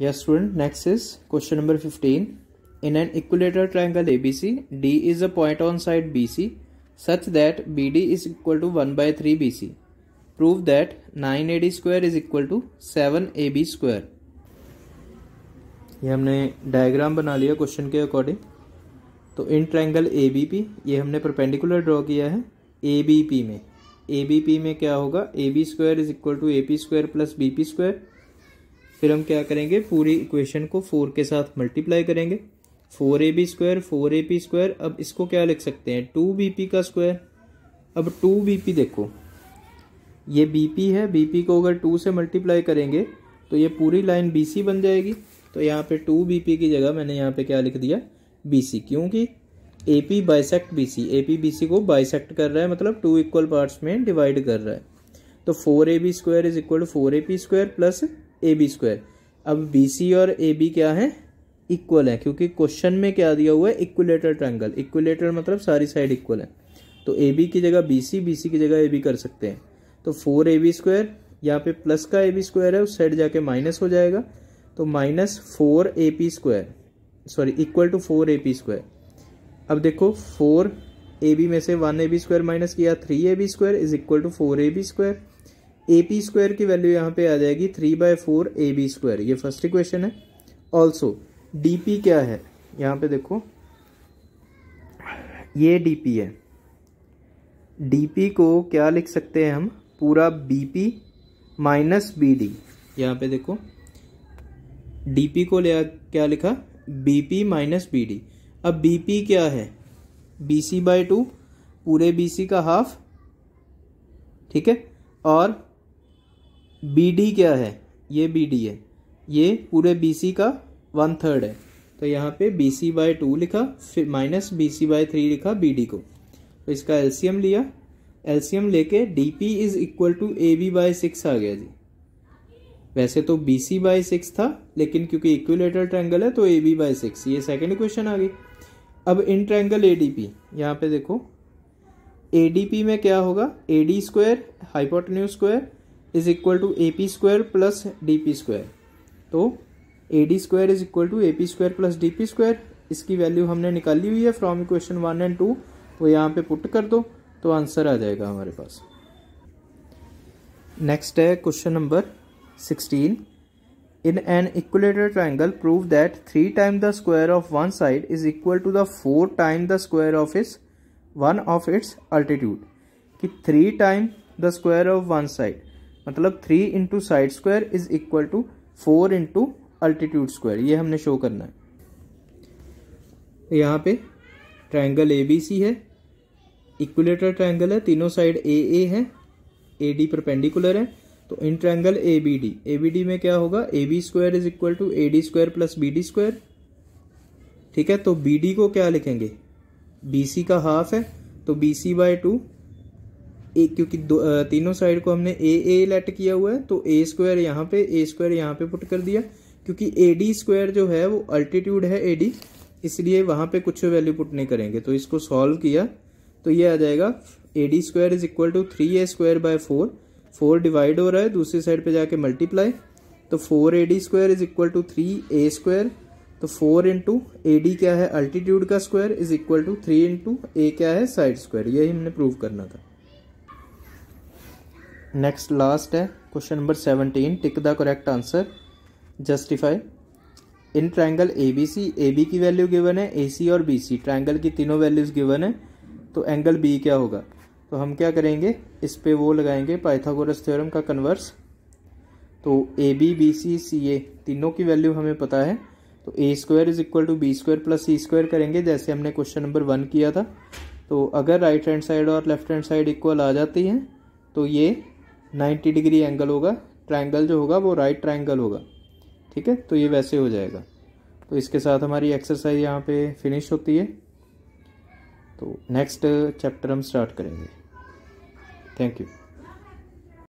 yes student next is question number fifteen in an equilateral triangle A B C D is a point on side B C such that B D is equal to one by three B C prove that nine A D square is equal to seven A B square ये हमने diagram बना लिया question के according तो in triangle A B P ये हमने perpendicular draw किया है ए बी पी में ए बी पी में क्या होगा A B square is equal to A P square plus B P square फिर हम क्या करेंगे पूरी इक्वेशन को फोर के साथ मल्टीप्लाई करेंगे four A B square four A P square अब इसको क्या लिख सकते हैं टू बी पी का स्क्वायर अब टू बी पी देखो ये बी पी है बी पी को अगर टू से मल्टीप्लाई करेंगे तो ये पूरी लाइन बी सी बन जाएगी तो यहाँ पे टू बी पी की जगह मैंने यहाँ पे क्या लिख दिया बी सी क्योंकि A P bisect B C A P B C को बाइसेक्ट कर रहा है मतलब टू इक्वल पार्ट्स में डिवाइड कर रहा है तो four A B square is equal to four A P square plus A B square अब बी सी और ए बी क्या है इक्वल है क्योंकि क्वेश्चन में क्या दिया हुआ है इक्वलेटर ट्रैंगल इक्वलेटर मतलब सारी साइड इक्वल है तो ए बी की जगह बी सी बी सी की जगह ए बी कर सकते हैं तो फोर ए बी स्क्वायर यहाँ पे प्लस का ए बी स्क्वायर है उस साइड जाके माइनस हो जाएगा तो minus four A P square sorry equal to four A P square अब देखो फोर ए बी में से one A B square minus किया three A B square is equal to four A B square A P square की value यहाँ पे आ जाएगी three by four A B square ये फर्स्ट इक्वेशन है ऑल्सो डी पी क्या है यहाँ पे देखो ये डी पी है डी पी को क्या लिख सकते हैं हम पूरा B P minus B D यहाँ पे देखो डी पी को ले क्या लिखा B P minus B D अब बी पी क्या है बी सी बाई टू पूरे बी सी का हाफ ठीक है और बी डी क्या है ये बी डी है ये पूरे बी सी का वन थर्ड है तो यहाँ पे बी सी बाय टू लिखा फिर minus B C by three लिखा बी डी को तो इसका एलसीएम लिया एल्सीयम लेके D P is equal to A B by six आ गया जी वैसे तो बी सी बाय सिक्स था लेकिन क्योंकि इक्विलेटर ट्रैंगल है तो ए बी बाय सिक्स ये सेकेंड क्वेश्चन आ गई अब in triangle A D P यहाँ पे देखो ए डी पी में क्या होगा A D square hypotenuse square is equal to A P square plus D P square तो A D square is equal to A P square plus D P square इसकी value हमने निकाली हुई है from equation one and two वो यहाँ पे put कर दो तो आंसर आ जाएगा हमारे पास नेक्स्ट है question number sixteen in an equilateral triangle prove that three time the square of one side is equal to the four time the square of its one of its altitude कि three time the square of one side मतलब three into side square is equal to four into altitude square ये हमने show करना है यहाँ पे triangle A B सी है equilateral triangle है तीनों साइड ए ए है ए डी परपेंडिकुलर है तो in triangle A B D A B D में क्या होगा A B square is equal to A D square plus B D square ठीक है तो बी डी को क्या लिखेंगे बी सी का हाफ है तो बी सी बाय टू एक क्योंकि दो तीनों साइड को हमने ए ए लेट किया हुआ है तो ए स्क्वायर यहाँ पे ए स्क्वायर यहाँ पे पुट कर दिया क्योंकि ए डी स्क्वायर जो है वो अल्टीट्यूड है ए डी इसलिए वहाँ पे कुछ वैल्यू पुट नहीं करेंगे तो इसको सॉल्व किया तो ये आ जाएगा A D square is equal to three A square by four four divide हो रहा है दूसरी साइड पे जाके मल्टीप्लाई तो four A D square is equal to three A square तो फोर इंटू ए डी क्या है अल्टीट्यूड का square is equal to three into A क्या है साइड स्क्वायर यही हमने प्रूव करना था नेक्स्ट लास्ट है question number seventeen tick the correct answer justify in triangle A B C A B की वैल्यू गिवन है ए सी और बी सी ट्रायंगल की तीनों वैल्यूज़ गिवन है तो एंगल बी क्या होगा तो हम क्या करेंगे इस पर वो लगाएंगे पाइथागोरस थ्योरम का कन्वर्स तो ए बी बी सी सी ए तीनों की वैल्यू हमें पता है तो A square is equal to B square plus C square करेंगे जैसे हमने क्वेश्चन नंबर वन किया था तो अगर राइट हैंड साइड और लेफ्ट हैंड साइड इक्वल आ जाती है तो ये 90 डिग्री एंगल होगा ट्रायंगल जो होगा वो राइट ट्रायंगल होगा ठीक है तो ये वैसे हो जाएगा तो इसके साथ हमारी एक्सरसाइज यहाँ पे फिनिश होती है तो नेक्स्ट चैप्टर हम स्टार्ट करेंगे थैंक यू